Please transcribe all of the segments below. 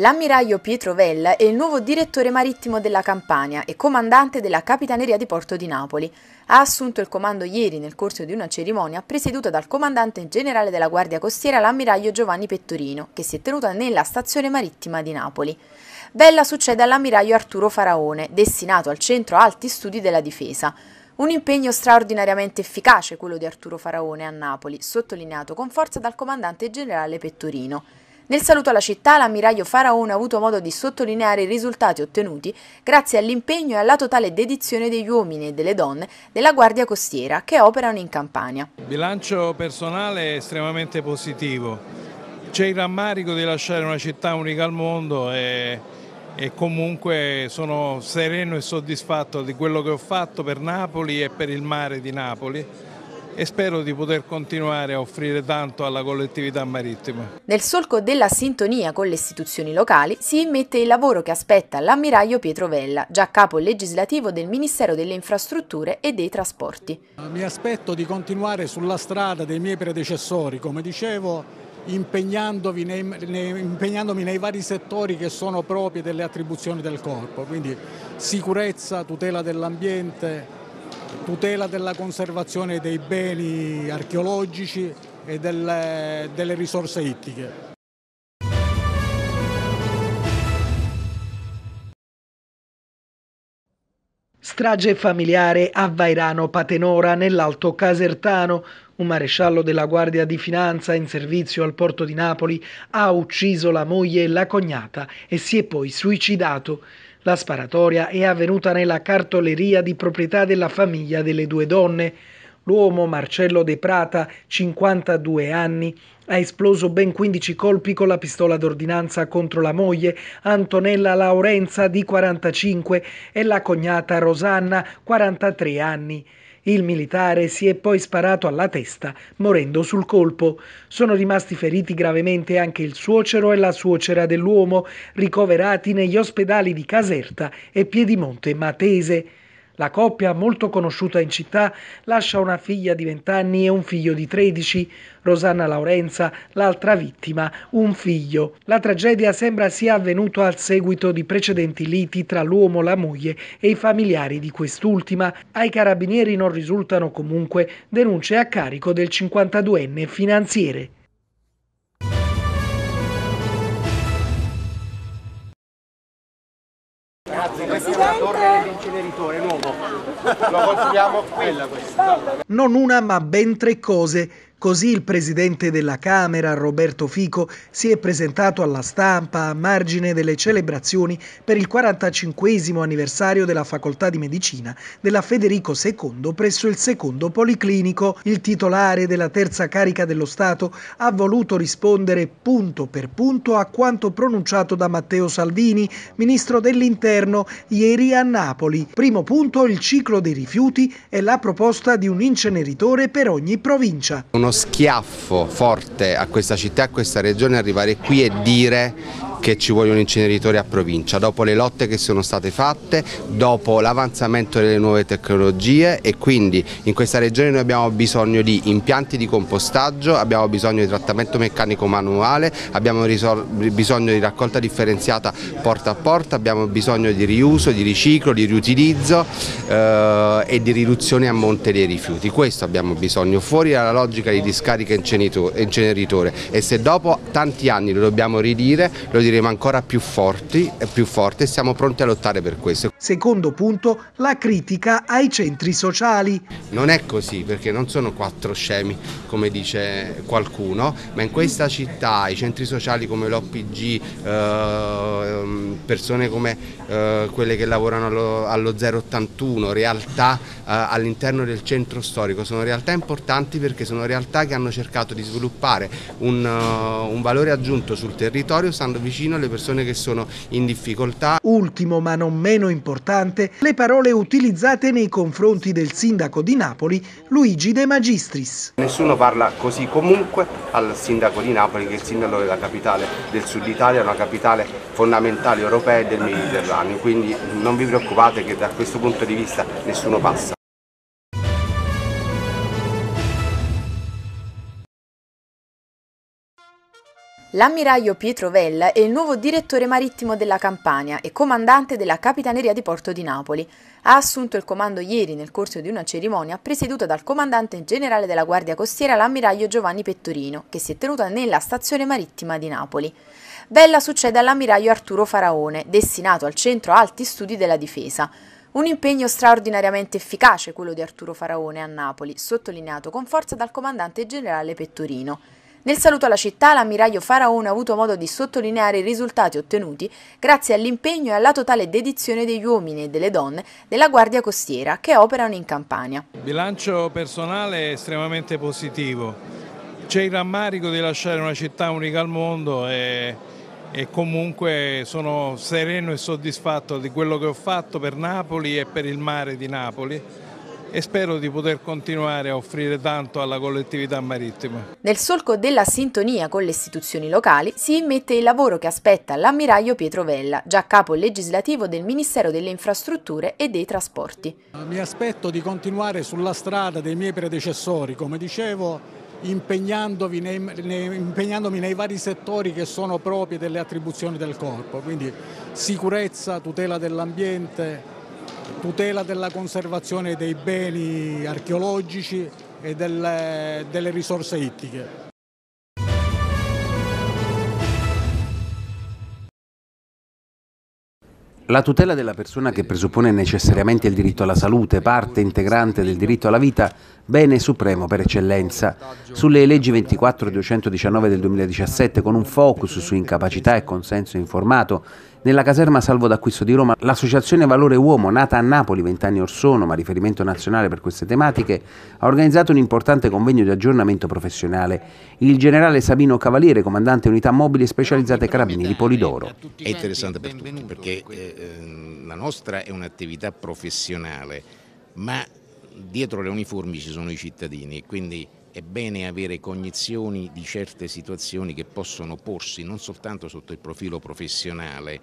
L'ammiraglio Pietro Vella è il nuovo direttore marittimo della Campania e comandante della Capitaneria di Porto di Napoli. Ha assunto il comando ieri nel corso di una cerimonia presieduta dal comandante generale della Guardia Costiera, l'ammiraglio Giovanni Pettorino, che si è tenuta nella stazione marittima di Napoli. Vella succede all'ammiraglio Arturo Faraone, destinato al Centro Alti Studi della Difesa. Un impegno straordinariamente efficace quello di Arturo Faraone a Napoli, sottolineato con forza dal comandante generale Pettorino. Nel saluto alla città l'ammiraglio Faraone ha avuto modo di sottolineare i risultati ottenuti grazie all'impegno e alla totale dedizione degli uomini e delle donne della Guardia Costiera che operano in Campania. Il bilancio personale è estremamente positivo, c'è il rammarico di lasciare una città unica al mondo e, e comunque sono sereno e soddisfatto di quello che ho fatto per Napoli e per il mare di Napoli e spero di poter continuare a offrire tanto alla collettività marittima. Nel solco della sintonia con le istituzioni locali si immette il lavoro che aspetta l'ammiraglio Pietro Vella, già capo legislativo del Ministero delle Infrastrutture e dei Trasporti. Mi aspetto di continuare sulla strada dei miei predecessori, come dicevo impegnandomi nei, nei, impegnandomi nei vari settori che sono propri delle attribuzioni del corpo, quindi sicurezza, tutela dell'ambiente, tutela della conservazione dei beni archeologici e delle, delle risorse ittiche. Strage familiare a Vairano Patenora nell'Alto Casertano. Un maresciallo della Guardia di Finanza in servizio al porto di Napoli ha ucciso la moglie e la cognata e si è poi suicidato. La sparatoria è avvenuta nella cartoleria di proprietà della famiglia delle due donne. L'uomo Marcello De Prata, 52 anni, ha esploso ben 15 colpi con la pistola d'ordinanza contro la moglie Antonella Laurenza di 45 e la cognata Rosanna, 43 anni. Il militare si è poi sparato alla testa, morendo sul colpo. Sono rimasti feriti gravemente anche il suocero e la suocera dell'uomo, ricoverati negli ospedali di Caserta e Piedimonte Matese. La coppia, molto conosciuta in città, lascia una figlia di 20 anni e un figlio di 13, Rosanna Laurenza, l'altra vittima, un figlio. La tragedia sembra sia avvenuta al seguito di precedenti liti tra l'uomo, la moglie e i familiari di quest'ultima. Ai carabinieri non risultano comunque denunce a carico del 52enne finanziere. Non una ma ben tre cose Così il presidente della Camera, Roberto Fico, si è presentato alla stampa a margine delle celebrazioni per il 45 anniversario della facoltà di medicina della Federico II presso il secondo policlinico. Il titolare della terza carica dello Stato ha voluto rispondere punto per punto a quanto pronunciato da Matteo Salvini, ministro dell'Interno, ieri a Napoli. Primo punto il ciclo dei rifiuti e la proposta di un inceneritore per ogni provincia. Uno uno schiaffo forte a questa città, e a questa regione arrivare qui e dire che ci vogliono inceneritori a provincia, dopo le lotte che sono state fatte, dopo l'avanzamento delle nuove tecnologie e quindi in questa regione noi abbiamo bisogno di impianti di compostaggio, abbiamo bisogno di trattamento meccanico manuale, abbiamo bisogno di raccolta differenziata porta a porta, abbiamo bisogno di riuso, di riciclo, di riutilizzo eh, e di riduzione a monte dei rifiuti, questo abbiamo bisogno, fuori dalla logica di di discarica inceneritore e se dopo tanti anni lo dobbiamo ridire lo diremo ancora più, forti, e più forte e siamo pronti a lottare per questo. Secondo punto, la critica ai centri sociali. Non è così perché non sono quattro scemi come dice qualcuno, ma in questa città i centri sociali come l'OPG, eh, persone come eh, quelle che lavorano allo, allo 081, realtà eh, all'interno del centro storico, sono realtà importanti perché sono realtà che hanno cercato di sviluppare un, uh, un valore aggiunto sul territorio stando vicino alle persone che sono in difficoltà. Ultimo ma non meno importante importante le parole utilizzate nei confronti del sindaco di Napoli, Luigi De Magistris. Nessuno parla così comunque al sindaco di Napoli, che è il sindaco della capitale del sud Italia, una capitale fondamentale europea e del Mediterraneo, quindi non vi preoccupate che da questo punto di vista nessuno passa. L'ammiraglio Pietro Vella è il nuovo direttore marittimo della Campania e comandante della Capitaneria di Porto di Napoli. Ha assunto il comando ieri nel corso di una cerimonia presieduta dal comandante generale della Guardia Costiera, l'ammiraglio Giovanni Pettorino, che si è tenuta nella stazione marittima di Napoli. Vella succede all'ammiraglio Arturo Faraone, destinato al Centro Alti Studi della Difesa. Un impegno straordinariamente efficace quello di Arturo Faraone a Napoli, sottolineato con forza dal comandante generale Pettorino. Nel saluto alla città, l'ammiraglio Faraone ha avuto modo di sottolineare i risultati ottenuti grazie all'impegno e alla totale dedizione degli uomini e delle donne della Guardia Costiera che operano in Campania. Il bilancio personale è estremamente positivo. C'è il rammarico di lasciare una città unica al mondo e, e comunque sono sereno e soddisfatto di quello che ho fatto per Napoli e per il mare di Napoli e spero di poter continuare a offrire tanto alla collettività marittima. Nel solco della sintonia con le istituzioni locali si immette il lavoro che aspetta l'ammiraglio Pietro Vella, già capo legislativo del Ministero delle Infrastrutture e dei Trasporti. Mi aspetto di continuare sulla strada dei miei predecessori, come dicevo, impegnandomi nei, nei, impegnandomi nei vari settori che sono propri delle attribuzioni del corpo, quindi sicurezza, tutela dell'ambiente, tutela della conservazione dei beni archeologici e delle, delle risorse ittiche. La tutela della persona che presuppone necessariamente il diritto alla salute, parte integrante del diritto alla vita, bene supremo per eccellenza. Sulle leggi 24 e 219 del 2017, con un focus su incapacità e consenso informato, nella caserma Salvo d'Acquisto di Roma, l'associazione Valore Uomo, nata a Napoli vent'anni or sono, ma riferimento nazionale per queste tematiche, ha organizzato un importante convegno di aggiornamento professionale. Il generale Sabino Cavaliere, comandante unità mobili specializzate carabini di Polidoro. È interessante per tutti perché eh, ehm, la nostra è un'attività professionale, ma dietro le uniformi ci sono i cittadini, e quindi è bene avere cognizioni di certe situazioni che possono porsi non soltanto sotto il profilo professionale,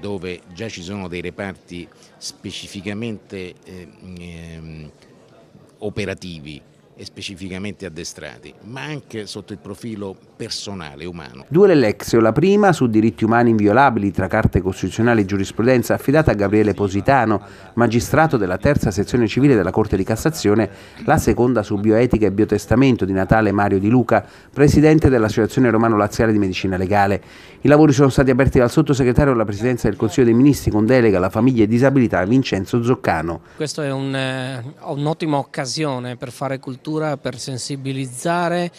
dove già ci sono dei reparti specificamente eh, eh, operativi e specificamente addestrati, ma anche sotto il profilo personale umano. Due le lexio, la prima su diritti umani inviolabili tra carte costituzionali e giurisprudenza affidata a Gabriele Positano, magistrato della terza sezione civile della Corte di Cassazione, la seconda su bioetica e biotestamento di Natale Mario Di Luca, presidente dell'Associazione Romano-Laziale di Medicina Legale. I lavori sono stati aperti dal sottosegretario alla presidenza del Consiglio dei Ministri con delega alla famiglia e disabilità Vincenzo Zoccano. Questa è eh, un'ottima occasione per fare cultura, per sensibilizzare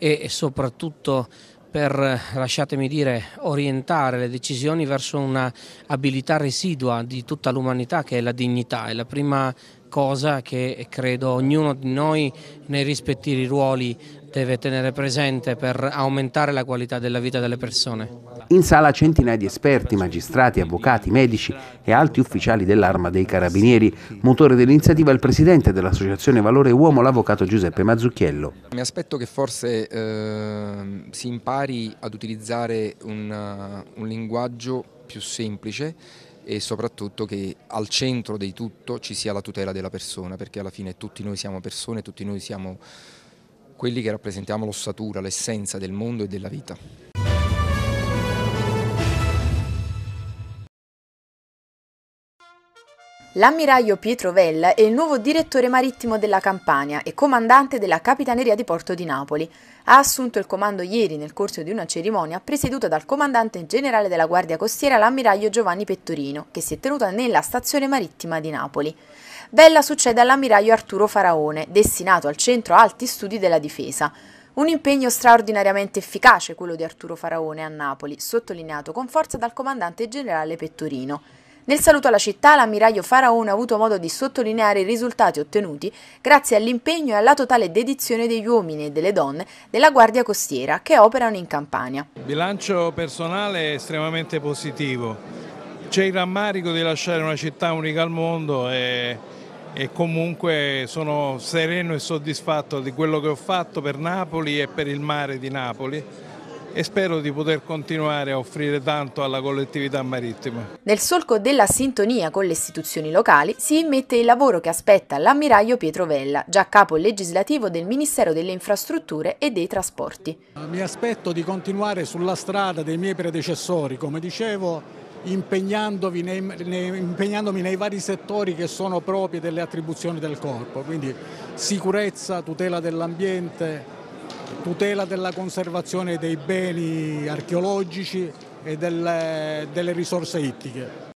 e soprattutto per, lasciatemi dire, orientare le decisioni verso una abilità residua di tutta l'umanità che è la dignità. È la prima cosa che credo ognuno di noi nei rispettivi ruoli deve tenere presente per aumentare la qualità della vita delle persone. In sala centinaia di esperti, magistrati, avvocati, medici e alti ufficiali dell'Arma dei Carabinieri. Motore dell'iniziativa è il presidente dell'Associazione Valore Uomo, l'avvocato Giuseppe Mazzucchiello. Mi aspetto che forse eh, si impari ad utilizzare un, un linguaggio più semplice e soprattutto che al centro di tutto ci sia la tutela della persona, perché alla fine tutti noi siamo persone, tutti noi siamo quelli che rappresentiamo l'ossatura, l'essenza del mondo e della vita. L'ammiraglio Pietro Vella è il nuovo direttore marittimo della Campania e comandante della Capitaneria di Porto di Napoli. Ha assunto il comando ieri nel corso di una cerimonia presieduta dal comandante generale della Guardia Costiera, l'ammiraglio Giovanni Pettorino, che si è tenuta nella stazione marittima di Napoli. Vella succede all'ammiraglio Arturo Faraone, destinato al Centro Alti Studi della Difesa. Un impegno straordinariamente efficace quello di Arturo Faraone a Napoli, sottolineato con forza dal comandante generale Pettorino. Nel saluto alla città, l'ammiraglio Faraone ha avuto modo di sottolineare i risultati ottenuti grazie all'impegno e alla totale dedizione degli uomini e delle donne della Guardia Costiera che operano in Campania. Il bilancio personale è estremamente positivo. C'è il rammarico di lasciare una città unica al mondo e, e comunque sono sereno e soddisfatto di quello che ho fatto per Napoli e per il mare di Napoli e spero di poter continuare a offrire tanto alla collettività marittima. Nel solco della sintonia con le istituzioni locali si immette il lavoro che aspetta l'ammiraglio Pietro Vella, già capo legislativo del Ministero delle Infrastrutture e dei Trasporti. Mi aspetto di continuare sulla strada dei miei predecessori, come dicevo, impegnandomi nei, nei, impegnandomi nei vari settori che sono propri delle attribuzioni del corpo, quindi sicurezza, tutela dell'ambiente, tutela della conservazione dei beni archeologici e delle, delle risorse ittiche.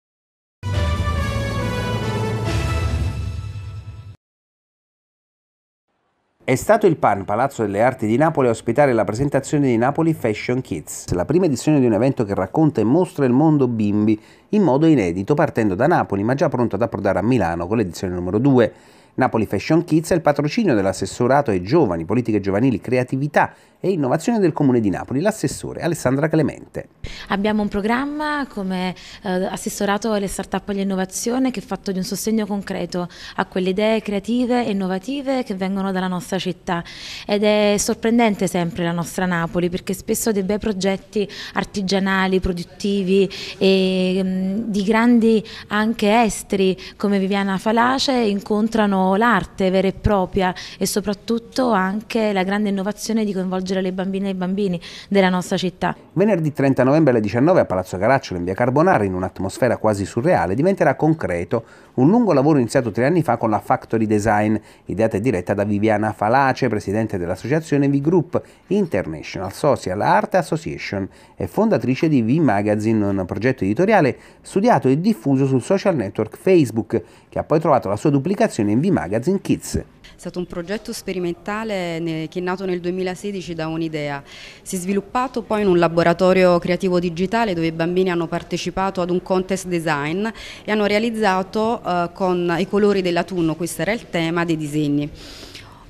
È stato il PAN Palazzo delle Arti di Napoli a ospitare la presentazione di Napoli Fashion Kids, la prima edizione di un evento che racconta e mostra il mondo bimbi in modo inedito partendo da Napoli ma già pronto ad approdare a Milano con l'edizione numero 2. Napoli Fashion Kids è il patrocinio dell'assessorato ai giovani, politiche giovanili, creatività e innovazione del Comune di Napoli, l'assessore Alessandra Clemente. Abbiamo un programma come eh, assessorato alle start-up e all'innovazione che è fatto di un sostegno concreto a quelle idee creative e innovative che vengono dalla nostra città ed è sorprendente sempre la nostra Napoli perché spesso dei bei progetti artigianali, produttivi e mh, mm, di grandi anche esteri come Viviana Falace incontrano l'arte vera e propria e soprattutto anche la grande innovazione di coinvolgere le bambine e i bambini della nostra città. Venerdì 30 novembre alle 19 a Palazzo Caracciolo in via Carbonara, in un'atmosfera quasi surreale, diventerà concreto un lungo lavoro iniziato tre anni fa con la Factory Design, ideata e diretta da Viviana Falace, presidente dell'associazione V-Group International Social Art Association e fondatrice di V-Magazine, un progetto editoriale studiato e diffuso sul social network Facebook, che ha poi trovato la sua duplicazione in V-Magazine Magazine Kids. È stato un progetto sperimentale che è nato nel 2016 da un'idea. Si è sviluppato poi in un laboratorio creativo digitale dove i bambini hanno partecipato ad un contest design e hanno realizzato eh, con i colori dell'autunno, questo era il tema, dei disegni.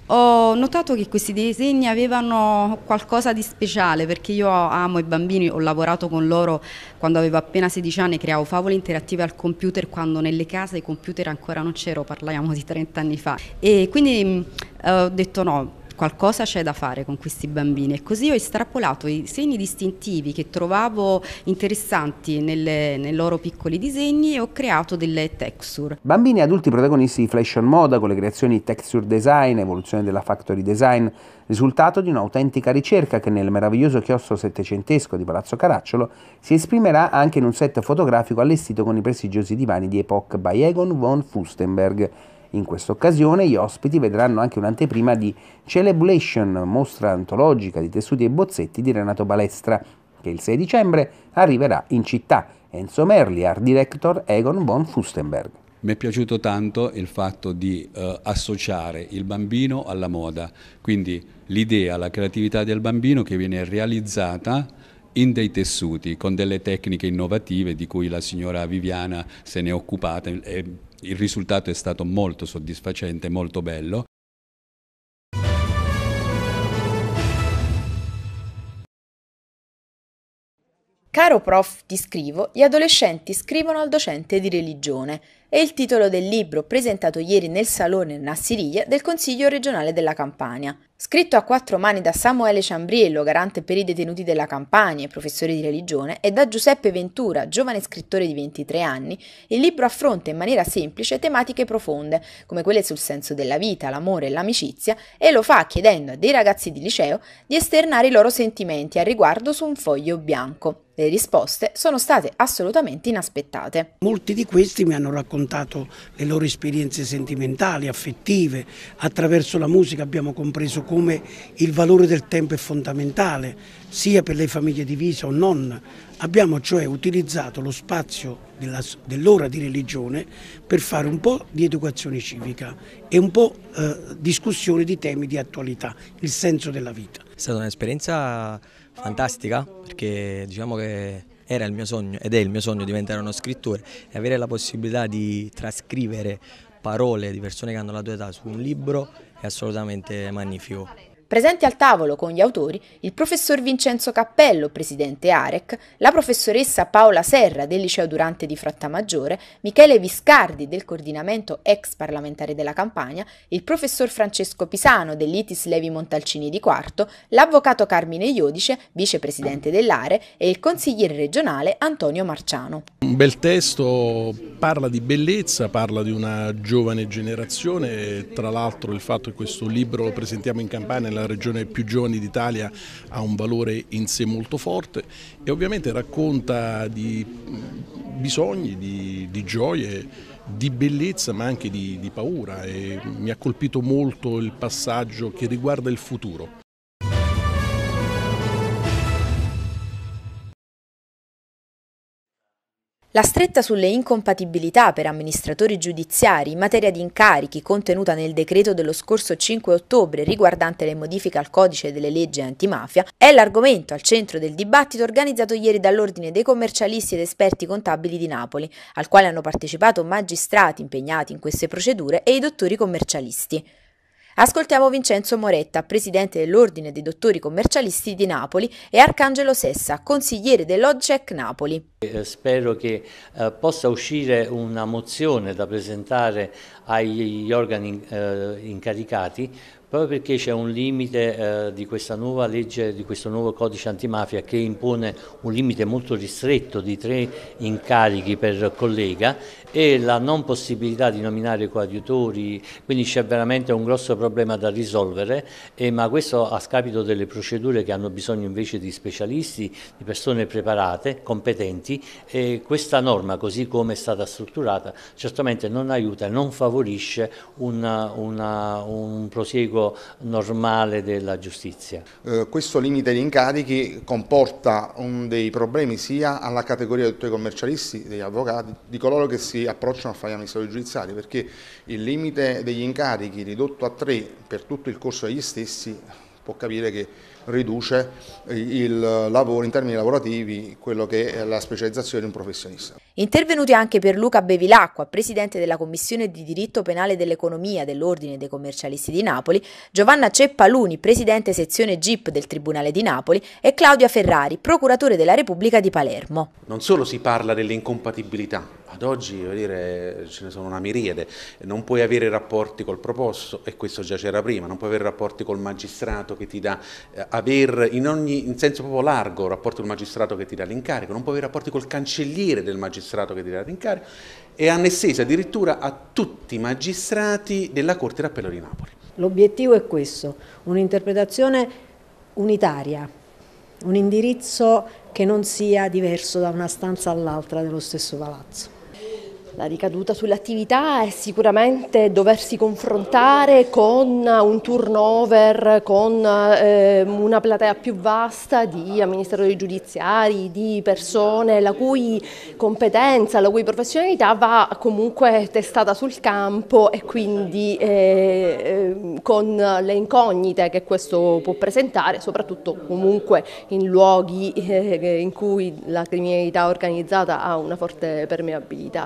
Ho notato che questi disegni avevano qualcosa di speciale perché io amo i bambini, ho lavorato con loro quando avevo appena 16 anni, creavo favole interattive al computer quando nelle case i computer ancora non c'erano, parliamo di 30 anni fa. E quindi mm, ho detto no, qualcosa c'è da fare con questi bambini e così ho estrapolato i segni distintivi che trovavo interessanti nelle, nei loro piccoli disegni e ho creato delle texture. Bambini e adulti protagonisti di Fashion Moda con le creazioni Texture Design, evoluzione della Factory Design, risultato di un'autentica ricerca che nel meraviglioso chiostro settecentesco di Palazzo Caracciolo si esprimerà anche in un set fotografico allestito con i prestigiosi divani di Epoch by Egon von Fustenberg in questa occasione gli ospiti vedranno anche un'anteprima di Celebration, mostra antologica di tessuti e bozzetti di Renato Balestra, che il 6 dicembre arriverà in città. Enzo Merli, art director Egon von Fustenberg. Mi è piaciuto tanto il fatto di eh, associare il bambino alla moda, quindi l'idea, la creatività del bambino che viene realizzata in dei tessuti con delle tecniche innovative di cui la signora Viviana se ne è occupata. È il risultato è stato molto soddisfacente, molto bello Caro prof, ti scrivo, gli adolescenti scrivono al docente di religione. È il titolo del libro presentato ieri nel Salone Nassiriya del Consiglio regionale della Campania. Scritto a quattro mani da Samuele Ciambriello, garante per i detenuti della Campania e professore di religione, e da Giuseppe Ventura, giovane scrittore di 23 anni, il libro affronta in maniera semplice tematiche profonde, come quelle sul senso della vita, l'amore e l'amicizia, e lo fa chiedendo a dei ragazzi di liceo di esternare i loro sentimenti al riguardo su un foglio bianco. Le risposte sono state assolutamente inaspettate. Molti di questi mi hanno raccontato le loro esperienze sentimentali, affettive. Attraverso la musica abbiamo compreso come il valore del tempo è fondamentale, sia per le famiglie divise o non. Abbiamo cioè utilizzato lo spazio dell'ora di religione per fare un po' di educazione civica e un po' eh, discussione di temi di attualità, il senso della vita. È stata un'esperienza fantastica perché diciamo che era il mio sogno ed è il mio sogno diventare uno scrittore e avere la possibilità di trascrivere parole di persone che hanno la tua età su un libro è assolutamente magnifico. Presenti al tavolo con gli autori il professor Vincenzo Cappello, presidente AREC, la professoressa Paola Serra del liceo Durante di Frattamaggiore, Michele Viscardi del coordinamento ex parlamentare della Campania, il professor Francesco Pisano dell'ITIS Levi Montalcini di Quarto, l'avvocato Carmine Iodice, vicepresidente dell'ARE e il consigliere regionale Antonio Marciano. Un bel testo parla di bellezza, parla di una giovane generazione, tra l'altro il fatto che questo libro lo presentiamo in Campania, la regione più giovane d'Italia, ha un valore in sé molto forte e ovviamente racconta di bisogni, di, di gioie di bellezza ma anche di, di paura e mi ha colpito molto il passaggio che riguarda il futuro La stretta sulle incompatibilità per amministratori giudiziari in materia di incarichi contenuta nel decreto dello scorso 5 ottobre riguardante le modifiche al codice delle leggi antimafia è l'argomento al centro del dibattito organizzato ieri dall'Ordine dei commercialisti ed esperti contabili di Napoli, al quale hanno partecipato magistrati impegnati in queste procedure e i dottori commercialisti. Ascoltiamo Vincenzo Moretta, presidente dell'Ordine dei Dottori Commercialisti di Napoli e Arcangelo Sessa, consigliere dell'Ogec Napoli. Eh, spero che eh, possa uscire una mozione da presentare agli organi eh, incaricati proprio perché c'è un limite eh, di questa nuova legge, di questo nuovo codice antimafia che impone un limite molto ristretto di tre incarichi per collega e la non possibilità di nominare coadiutori, quindi c'è veramente un grosso problema da risolvere, eh, ma questo a scapito delle procedure che hanno bisogno invece di specialisti, di persone preparate, competenti, e questa norma così come è stata strutturata certamente non aiuta e non favorisce una, una, un prosieguo normale della giustizia. Eh, questo limite agli incarichi comporta un, dei problemi sia alla categoria dei commercialisti, degli avvocati, di coloro che si approcciano a fare gli amministratori giudiziari perché il limite degli incarichi ridotto a tre per tutto il corso degli stessi può capire che riduce il lavoro in termini lavorativi, quello che è la specializzazione di un professionista. Intervenuti anche per Luca Bevilacqua, presidente della Commissione di diritto penale dell'economia dell'Ordine dei commercialisti di Napoli, Giovanna Ceppaluni, presidente sezione GIP del Tribunale di Napoli e Claudia Ferrari, procuratore della Repubblica di Palermo. Non solo si parla delle incompatibilità, ad oggi dire, ce ne sono una miriade, non puoi avere rapporti col proposto e questo già c'era prima, non puoi avere rapporti col magistrato che ti dà eh, aver in, ogni, in senso proprio largo rapporti col magistrato che ti dà l'incarico, non può avere rapporti col cancelliere del magistrato che ti dà l'incarico e annessese addirittura a tutti i magistrati della Corte d'Appello di Napoli. L'obiettivo è questo, un'interpretazione unitaria, un indirizzo che non sia diverso da una stanza all'altra dello stesso palazzo. La ricaduta sull'attività è sicuramente doversi confrontare con un turnover, con eh, una platea più vasta di amministratori giudiziari, di persone la cui competenza, la cui professionalità va comunque testata sul campo e quindi eh, con le incognite che questo può presentare, soprattutto comunque in luoghi eh, in cui la criminalità organizzata ha una forte permeabilità.